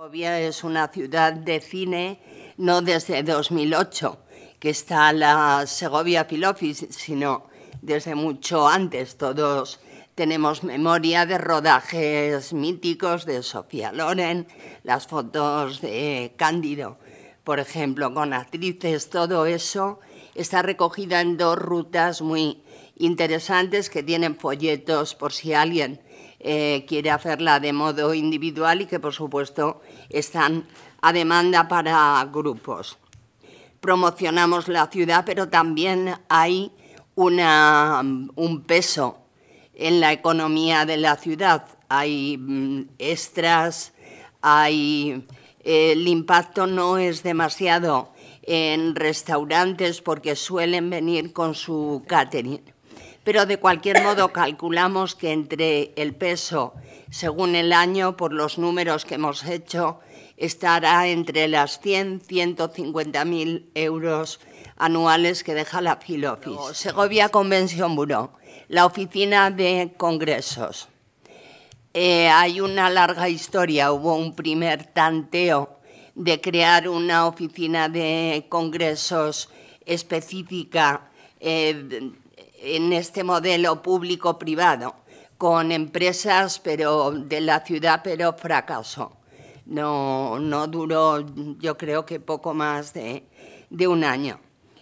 Segovia es una ciudad de cine no desde 2008, que está la Segovia Filofis, sino desde mucho antes. Todos tenemos memoria de rodajes míticos de Sofía Loren, las fotos de Cándido, por ejemplo, con actrices, todo eso está recogida en dos rutas muy interesantes que tienen folletos por si alguien eh, quiere hacerla de modo individual y que, por supuesto, están a demanda para grupos. Promocionamos la ciudad, pero también hay un peso en la economía de la ciudad. Hay mm, extras, hay... Eh, el impacto no es demasiado en restaurantes porque suelen venir con su catering. Pero de cualquier modo calculamos que entre el peso, según el año, por los números que hemos hecho, estará entre las 100 150 mil euros anuales que deja la Filofis. Segovia Convención Buró, la oficina de congresos. Eh, hay una larga historia, hubo un primer tanteo de crear una oficina de congresos específica eh, en este modelo público-privado, con empresas pero de la ciudad, pero fracasó. No, duró, yo creo que poco más de, un año.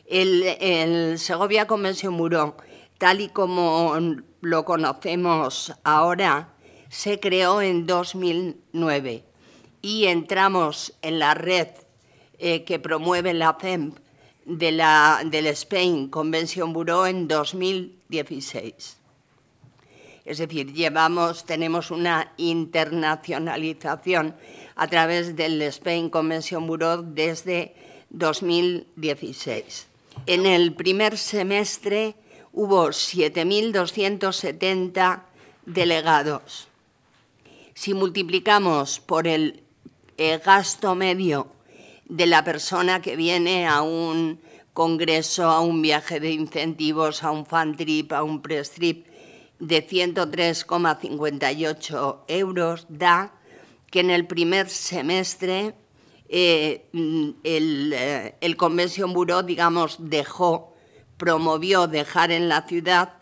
El, Segovia Convención Murón, tal y como lo conocemos ahora, se creó en 2009 y entramos en la red eh, que promueve la FEMP de la, del Spain Convention Bureau en 2016. Es decir, llevamos, tenemos una internacionalización a través del Spain Convention Bureau desde 2016. En el primer semestre hubo 7.270 delegados. Si multiplicamos por el eh, gasto medio de la persona que viene a un congreso, a un viaje de incentivos, a un fan trip, a un press trip de 103,58 euros, da que en el primer semestre eh, mm, el, eh, el Bureau, digamos, dejó, promovió dejar en la ciudad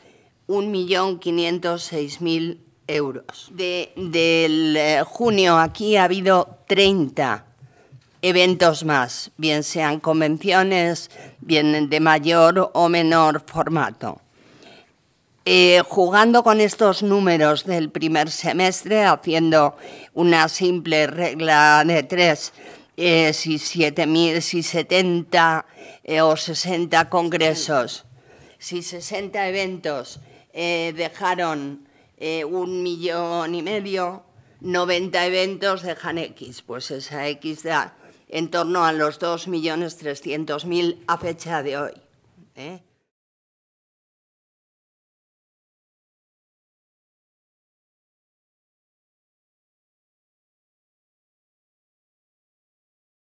1.506.000 euros. De, del eh, junio aquí ha habido 30 eventos más, bien sean convenciones, bien de mayor o menor formato. Eh, jugando con estos números del primer semestre, haciendo una simple regla de tres, eh, si mil, si 70 eh, o 60 congresos, si 60 eventos dejaron un millón y medio, 90 eventos dejan X, pues esa X da en torno a los 2.300.000 a fecha de hoy. ¿eh?